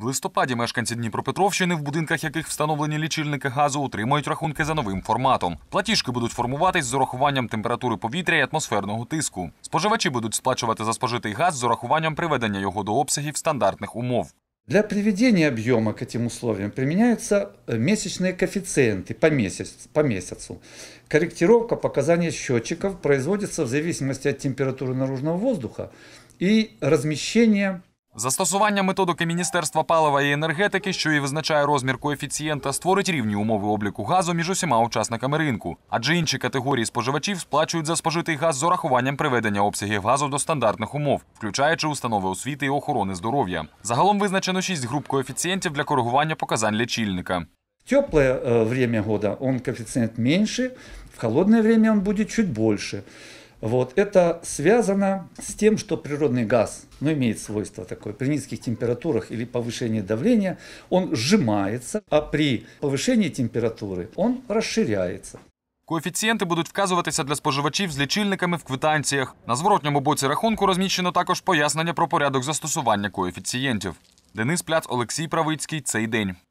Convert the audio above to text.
В листопаді мешканці Дніпропетровщини, в будинках яких встановлені лічильники газу, отримають рахунки за новим форматом. Платіжки будуть формуватись з урахуванням температури повітря і атмосферного тиску. Споживачі будуть сплачувати за спожитий газ з урахуванням приведення його до обсягів стандартних умов. Для приведения объема к этим условиям применяются е, месячные коэффициенты по, месяц, по месяцу. Корректировка показаний счетчиков производится в зависимости от температуры наружного воздуха и размещения Застосування методики Міністерства палива і енергетики, що і визначає розмір коефіцієнта, створить рівні умови обліку газу між усіма учасниками ринку, адже інші категорії споживачів сплачують за спожитий газ з урахуванням приведення обсягів газу до стандартних умов, включаючи установи освіти і охорони здоров'я. Загалом визначено шість груп коефіцієнтів для коригування показань лічильника. В тепле е, время года он коэффициент в холодне время он будет чуть больше. Вот. Это связано с тем, что природный газ, ну, имеет свойство такое, при низких температурах или повышении давления он сжимается, а при повышении температуры он расширяется. Коефіцієнти будуть вказуватися для споживачів з лічильниками в квитанціях. На зворотньому боці рахунку розміщено також пояснення про порядок застосування коефіцієнтів. Денис Пляц, Олексій Правицький цей день.